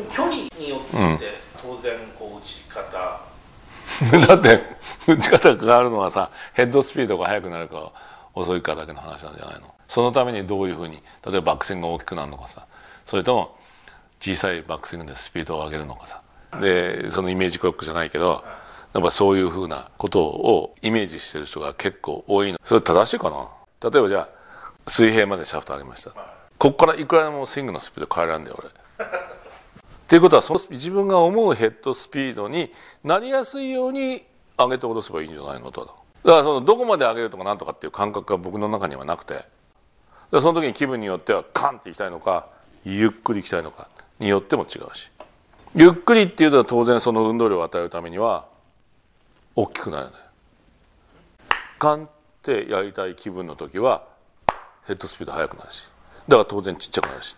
でも距離によって当然こう打ち方、だって打ち方が変わるのはさヘッドスピードが速くなるか遅いかだけの話なんじゃないのそのためにどういうふうに例えばバックスイングが大きくなるのかさそれとも小さいバックスイングでスピードを上げるのかさでそのイメージクロックじゃないけどやっぱそういうふうなことをイメージしてる人が結構多いのそれ正しいかな例えばじゃあ水平までシャフト上げましたここからいくらでもスイングのスピード変えられるんだよ俺ということはその自分が思うヘッドスピードになりやすいように上げて下ろせばいいんじゃないのとだからそのどこまで上げるとかなんとかっていう感覚が僕の中にはなくてその時に気分によってはカンっていきたいのかゆっくりいきたいのかによっても違うしゆっくりっていうのは当然その運動量を与えるためには大きくなるねカンってやりたい気分の時はヘッドスピード速くなるしだから当然ちっちゃくなるし